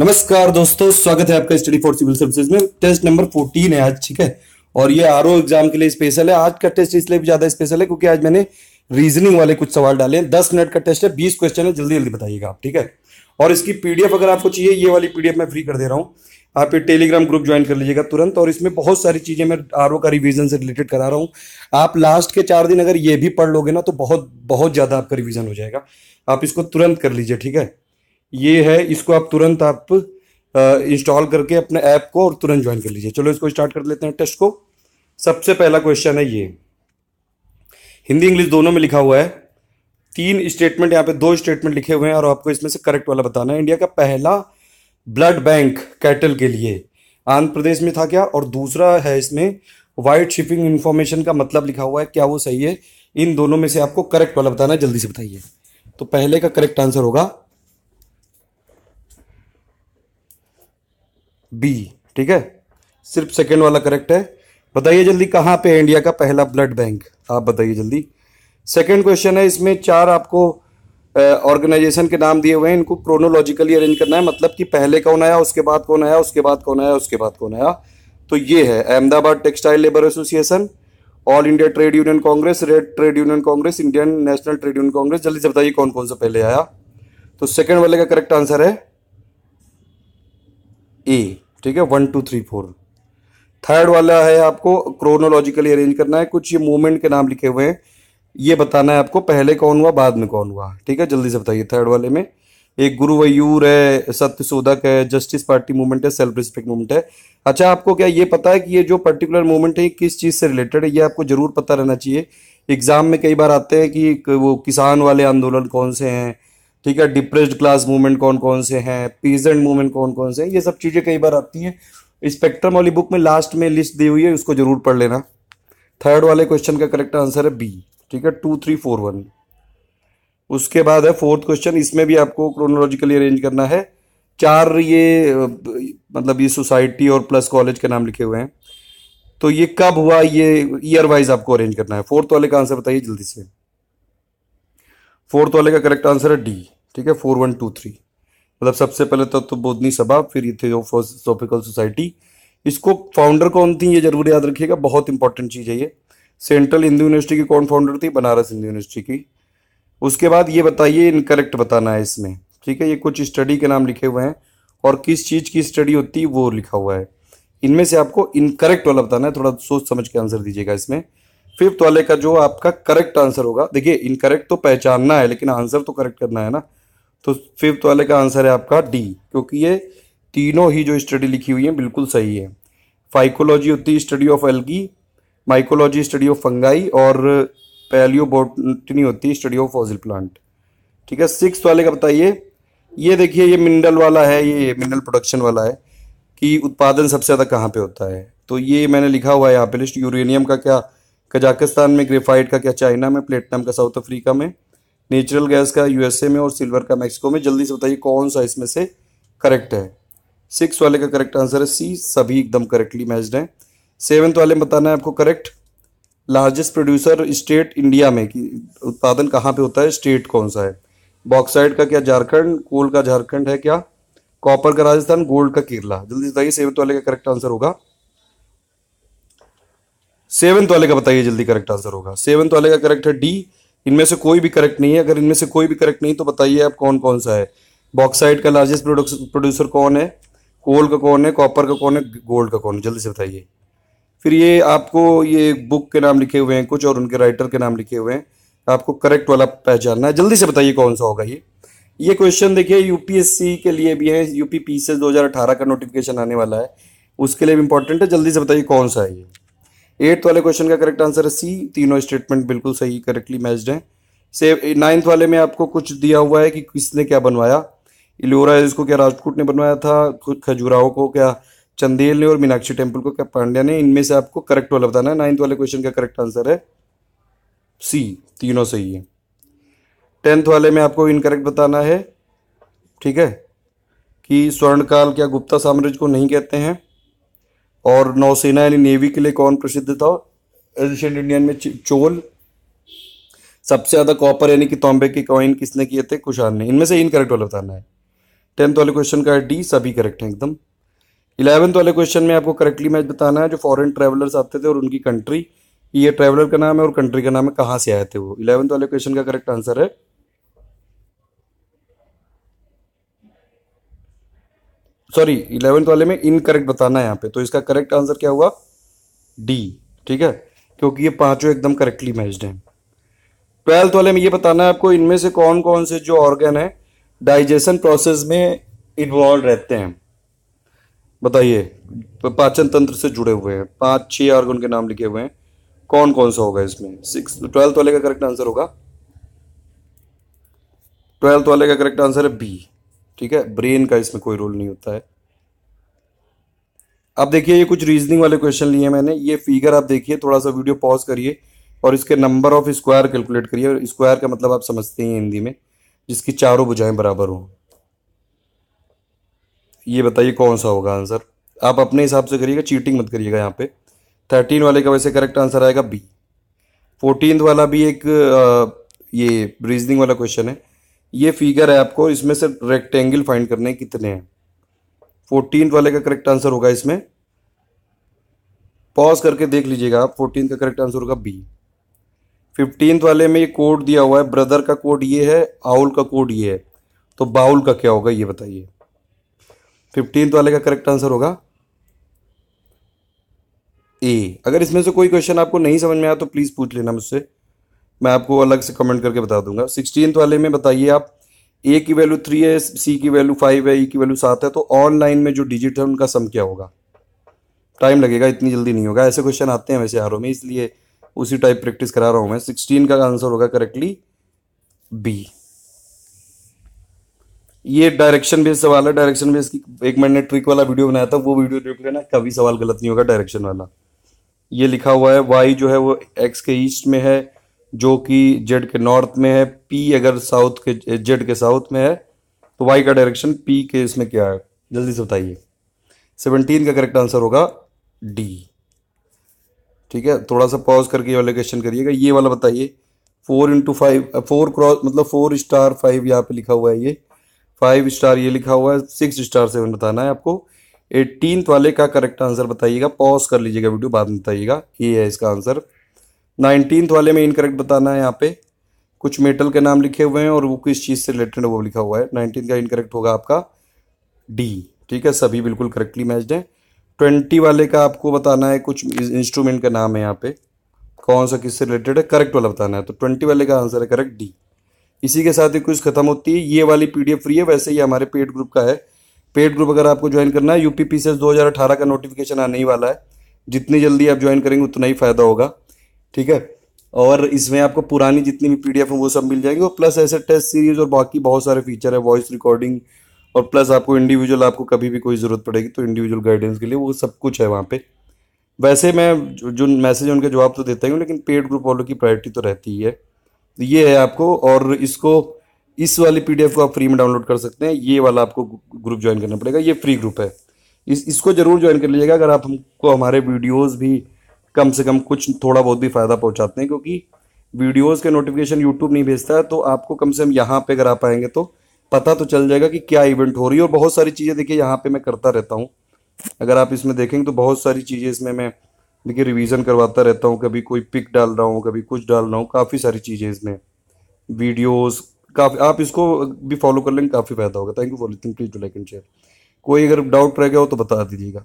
नमस्कार दोस्तों स्वागत है आपका स्टडी फॉर सिविल सर्विसेज में टेस्ट नंबर फोर्टीन है आज ठीक है और ये आर एग्जाम के लिए स्पेशल है आज का टेस्ट इसलिए भी ज्यादा स्पेशल है क्योंकि आज मैंने रीजनिंग वाले कुछ सवाल डाले हैं दस मिनट का टेस्ट है बीस क्वेश्चन है जल्दी जल्दी बताइएगा आप ठीक है और इसकी पीडीएफ अगर आपको चाहिए ये वाली पीडीएफ मैं फ्री कर दे रहा हूँ आप ये टेलीग्राम ग्रुप ज्वाइन कर लीजिएगा तुरंत और इसमें बहुत सारी चीजें मैं आर का रिविजन से रिलेटेड करा रहा हूँ आप लास्ट के चार दिन अगर ये भी पढ़ लोगे ना तो बहुत बहुत ज्यादा आपका रिविजन हो जाएगा आप इसको तुरंत कर लीजिए ठीक है ये है इसको आप तुरंत आप इंस्टॉल करके अपने ऐप को और तुरंत ज्वाइन कर लीजिए चलो इसको स्टार्ट कर लेते हैं टेस्ट को सबसे पहला क्वेश्चन है ये हिंदी इंग्लिश दोनों में लिखा हुआ है तीन स्टेटमेंट यहाँ पे दो स्टेटमेंट लिखे हुए हैं और आपको इसमें से करेक्ट वाला बताना है इंडिया का पहला ब्लड बैंक कैटल के लिए आंध्र प्रदेश में था क्या और दूसरा है इसमें वाइट शिपिंग इन्फॉर्मेशन का मतलब लिखा हुआ है क्या वो सही है इन दोनों में से आपको करेक्ट वाला बताना है जल्दी से बताइए तो पहले का करेक्ट आंसर होगा बी ठीक है सिर्फ सेकेंड वाला करेक्ट है बताइए जल्दी कहाँ पे है इंडिया का पहला ब्लड बैंक आप बताइए जल्दी सेकेंड क्वेश्चन है इसमें चार आपको ऑर्गेनाइजेशन के नाम दिए हुए हैं इनको क्रोनोलॉजिकली अरेंज करना है मतलब कि पहले कौन आया उसके बाद कौन आया उसके बाद कौन आया उसके बाद कौन आया तो ये है Ahmedabad textile labour association all India trade union congress red trade union congress Indian national trade union congress जल्दी से बताइए कौन कौन सा पहले आया तो सेकेंड वाले का करेक्ट आंसर है ए ठीक है one two three four third वाला है आपको क्रोनोलॉजिकली अरेंज करना है कुछ ये मूवमेंट के नाम लिखे हुए हैं ये बताना है आपको पहले कौन हुआ बाद में कौन हुआ ठीक है जल्दी से बताइए थर्ड वाले में एक गुरु वयूर है सत्य शोधक है जस्टिस पार्टी मूवमेंट है सेल्फ रिस्पेक्ट मूवमेंट है अच्छा आपको क्या ये पता है कि ये जो पर्टिकुलर मूवमेंट है किस चीज़ से रिलेटेड है ये आपको जरूर पता रहना चाहिए एग्जाम में कई बार आते हैं कि वो किसान वाले आंदोलन कौन से हैं ठीक है डिप्रेस्ड क्लास मूवमेंट कौन कौन से हैं पीजेंट मूवमेंट कौन कौन से हैं ये सब चीज़ें कई बार आती हैं स्पेक्ट्रम वाली बुक में लास्ट में लिस्ट दी हुई है उसको जरूर पढ़ लेना थर्ड वाले क्वेश्चन का करेक्ट आंसर है बी ठीक है टू थ्री फोर वन उसके बाद है फोर्थ क्वेश्चन इसमें भी आपको क्रोनोलॉजिकली अरेंज करना है चार ये मतलब ये सोसाइटी और प्लस कॉलेज के नाम लिखे हुए हैं तो ये कब हुआ ये ईयर वाइज आपको अरेंज करना है फोर्थ वाले का आंसर बताइए जल्दी से फोर्थ वाले का करेक्ट आंसर है डी ठीक है फोर वन टू थ्री मतलब सबसे पहले तो, तो बोधनी सभा फिर ये थे फर्स्ट सोसाइटी इसको फाउंडर कौन थी ये जरूर याद रखिएगा बहुत इंपॉर्टेंट चीज़ है ये सेंट्रल हिंदू यूनिवर्सिटी की कौन फाउंडर थी बनारस हिंदू यूनिवर्सिटी की उसके बाद ये बताइए इनकरेक्ट बताना है इसमें ठीक है ये कुछ स्टडी के नाम लिखे हुए हैं और किस चीज़ की स्टडी होती है वो लिखा हुआ है इनमें से आपको इनकरेक्ट वाला बताना है थोड़ा सोच समझ के आंसर दीजिएगा इसमें फिफ्थ वाले का जो आपका करेक्ट आंसर होगा देखिए इनकरेक्ट तो पहचानना है लेकिन आंसर तो करेक्ट करना है ना तो फिफ्थ वाले का आंसर है आपका डी क्योंकि ये तीनों ही जो स्टडी लिखी हुई है बिल्कुल सही है फाइकोलॉजी होती है study of algae mycology study of fungi और पैलियोबोटनी होती है स्टडी ऑफ फॉजिल प्लांट ठीक है सिक्स वाले का बताइए ये देखिए ये मिनरल वाला है ये मिनरल प्रोडक्शन वाला है कि उत्पादन सबसे ज़्यादा कहाँ पे होता है तो ये मैंने लिखा हुआ है यहाँ पे लिस्ट यूरेनियम का क्या कजाकिस्तान में ग्रेफाइट का क्या चाइना में प्लेटनम का साउथ अफ्रीका में नेचुरल गैस का यूएसए में और सिल्वर का मैक्सिको में जल्दी से बताइए कौन सा इसमें से करेक्ट है सिक्स वाले का करेक्ट आंसर है सी सभी एकदम करेक्टली मैच्ड हैं सेवन्थ वाले में बताना है आपको correct largest producer state India में कि उत्पादन कहाँ पे होता है स्टेट कौन सा है बॉक्साइड का क्या झारखंड कोल का झारखंड है क्या कॉपर का राजस्थान गोल्ड का केरला जल्दी से बताइए सेवन्थ वाले का करेक्ट आंसर होगा सेवंथ वाले का बताइए जल्दी करेक्ट आंसर होगा सेवंथ वाले का करेक्ट है डी इनमें से कोई भी करेक्ट नहीं है अगर इनमें से कोई भी करेक्ट नहीं तो बताइए आप कौन कौन सा है बॉक्साइड का लार्जेस्ट प्रोड्यूसर कौन है कोल का कौन है कॉपर का कौन है गोल्ड का कौन है जल्दी से बताइए फिर ये आपको ये बुक के नाम लिखे हुए हैं कुछ और उनके राइटर के नाम लिखे हुए हैं आपको करेक्ट वाला पहचानना है जल्दी से बताइए कौन सा होगा ये ये क्वेश्चन देखिए यूपीएससी के लिए भी है यूपी पीसीएस 2018 का नोटिफिकेशन आने वाला है उसके लिए भी इंपॉर्टेंट है जल्दी से बताइए कौन सा है ये एट्थ वाले क्वेश्चन का करेक्ट आंसर है सी तीनों स्टेटमेंट बिल्कुल सही करेक्टली मैच्ड हैं से नाइन्थ वाले में आपको कुछ दिया हुआ है कि किसने क्या बनवाया इलोरा इसको क्या राजकोट ने बनवाया था खजुराहो को क्या चंदेल ने और मीनाक्षी टेम्पल को क्या पांड्या ने इनमें से आपको करेक्ट वाला बताना है नाइन्थ वाले क्वेश्चन का करेक्ट आंसर है सी तीनों सही है टेंथ वाले में आपको इनकरेक्ट बताना है ठीक है कि स्वर्णकाल क्या गुप्ता साम्राज्य को नहीं कहते हैं और नौसेना यानी नेवी के लिए कौन प्रसिद्ध था एशियन इंडियन में चोल सबसे ज़्यादा कॉपर यानी कि तांबे के कॉइन किसने किए थे कुशान ने इनमें से इनकरेक्ट वाला बताना है टेंथ वाले क्वेश्चन का डी सभी करेक्ट हैं एकदम इलेवंथ वाले क्वेश्चन में आपको करेक्टली मैच बताना है जो फॉरेन ट्रेवलर्स आते थे और उनकी कंट्री ये ट्रैवलर का नाम है और कंट्री का नाम है कहाँ से आए थे वो इलेवंथ वाले क्वेश्चन का करेक्ट आंसर है सॉरी इलेवेंथ वाले में इनकरेक्ट बताना है यहाँ पे तो इसका करेक्ट आंसर क्या हुआ डी ठीक है क्योंकि ये पांचों एकदम करेक्टली मैच्ड हैं ट्वेल्थ वाले में ये बताना है आपको इनमें से कौन कौन से जो ऑर्गन है डाइजेशन प्रोसेस में इन्वॉल्व रहते हैं बताइए तो पाचन तंत्र से जुड़े हुए हैं पांच छह ऑर्गन के नाम लिखे हुए हैं कौन कौन सा होगा इसमें सिक्स ट्वेल्थ तो वाले का करेक्ट आंसर होगा ट्वेल्थ वाले का करेक्ट आंसर है बी ठीक है ब्रेन का इसमें कोई रोल नहीं होता है अब देखिए ये कुछ रीजनिंग वाले क्वेश्चन लिए मैंने ये फिगर आप देखिए थोड़ा सा वीडियो पॉज करिए और इसके नंबर ऑफ स्क्वायर कैलकुलेट करिए और स्क्वायर का मतलब आप समझते हैं हिंदी में जिसकी चारों बुझाएं बराबर हों ये बताइए कौन सा होगा आंसर आप अपने हिसाब से करिएगा चीटिंग मत करिएगा यहाँ पे थर्टीन वाले का वैसे करेक्ट आंसर आएगा बी फोर्टीन वाला भी एक आ, ये रीजनिंग वाला क्वेश्चन है ये फिगर है आपको इसमें से रेक्टेंगल फाइंड करने कितने हैं फोर्टीन वाले का करेक्ट आंसर होगा इसमें पॉज करके देख लीजिएगा आप फोर्टीन का करेक्ट आंसर होगा बी फिफ्टीन वाले में ये कोड दिया हुआ है ब्रदर का कोड ये है आउल का कोड ये है तो बाउल का क्या होगा ये बताइए फिफ्टीन वाले का करेक्ट आंसर होगा ए अगर इसमें से कोई क्वेश्चन आपको नहीं समझ में आया तो प्लीज़ पूछ लेना मुझसे मैं आपको अलग से कमेंट करके बता दूंगा सिक्सटीन वाले में बताइए आप ए की वैल्यू थ्री है सी की वैल्यू फाइव है ई e की वैल्यू सात है तो ऑनलाइन में जो डिजिट है उनका सम क्या होगा टाइम लगेगा इतनी जल्दी नहीं होगा ऐसे क्वेश्चन आते हैं वैसे आर में इसलिए उसी टाइप प्रैक्टिस करा रहा हूं मैं सिक्सटीन का आंसर होगा करेक्टली बी ये डायरेक्शन बेस्ड सवाल है डायरेक्शन बेस्ड की एक मैंने ट्रिक वाला वीडियो बनाया था वो वीडियो देख लेना कभी सवाल गलत नहीं होगा डायरेक्शन वाला ये लिखा हुआ है वाई जो है वो एक्स के ईस्ट में है जो कि जेड के नॉर्थ में है पी अगर साउथ के जेड के साउथ में है तो वाई का डायरेक्शन पी के इसमें क्या है जल्दी से बताइए सेवनटीन का करेक्ट आंसर होगा डी ठीक है थोड़ा सा पॉज करके ये वाले क्वेश्चन करिएगा ये वाला बताइए four into five four cross मतलब फोर स्टार फाइव यहाँ पे लिखा हुआ है ये फाइव स्टार ये लिखा हुआ है सिक्स स्टार सेवन बताना है आपको एटीन वाले का करेक्ट आंसर बताइएगा पॉज कर लीजिएगा वीडियो बाद में बताइएगा ये है इसका आंसर नाइनटीन्थ वाले में इनकरेक्ट बताना है यहाँ पे कुछ मेटल के नाम लिखे हुए हैं और वो किस चीज़ से रिलेटेड वो लिखा हुआ है नाइनटीन का इनकरेक्ट होगा आपका डी ठीक है सभी बिल्कुल करेक्टली मैच्ड हैं ट्वेंटी वाले का आपको बताना है कुछ इंस्ट्रूमेंट का नाम है यहाँ पे कौन सा किससे रिलेटेड है करेक्ट वाला बताना है तो ट्वेंटी वाले का आंसर है करेक्ट डी इसी के साथ ही कुछ खत्म होती है ये वाली पी फ्री है वैसे ही हमारे पेड ग्रुप का है पेड ग्रुप अगर आपको ज्वाइन करना है यू पी का नोटिफिकेशन आने ही वाला है जितनी जल्दी आप ज्वाइन करेंगे उतना ही फायदा होगा ठीक है और इसमें आपको पुरानी जितनी भी पीडीएफ है वो सब मिल जाएंगे और प्लस ऐसे टेस्ट सीरीज और बाकी बहुत सारे फीचर है वॉइस रिकॉर्डिंग और प्लस आपको इंडिविजुअल आपको कभी भी कोई ज़रूरत पड़ेगी तो इंडिविजुअल गाइडेंस के लिए वो सब कुछ है वहाँ पे वैसे मैं जो, मैसेज उनके जवाब तो देता हूँ लेकिन पेड ग्रुप वालों की प्रायोरिटी तो रहती ही है तो ये है आपको और इसको इस वाली पी को आप फ्री में डाउनलोड कर सकते हैं ये वाला आपको ग्रुप ज्वाइन करना पड़ेगा ये फ्री ग्रुप है इस इसको ज़रूर ज्वाइन कर लीजिएगा अगर आप हमको हमारे वीडियोज़ भी कम से कम कुछ थोड़ा बहुत भी फ़ायदा पहुंचाते हैं क्योंकि वीडियोस के नोटिफिकेशन यूट्यूब नहीं भेजता है तो आपको कम से कम यहाँ पे करा पाएंगे तो पता तो चल जाएगा कि क्या इवेंट हो रही है और बहुत सारी चीज़ें देखिए यहाँ पे मैं करता रहता हूँ अगर आप इसमें देखेंगे तो बहुत सारी चीज़ें इसमें मैं देखिए रिविज़न करवाता रहता हूँ कभी कोई पिक डाल रहा हूँ कभी कुछ डाल रहा हूँ काफ़ी सारी चीज़ें इसमें वीडियोज़ काफ़ी आप इसको भी फॉलो कर लेंगे काफ़ी फ़ायदा होगा thank you for listening please to like and share कोई अगर डाउट रह गया हो तो बता दीजिएगा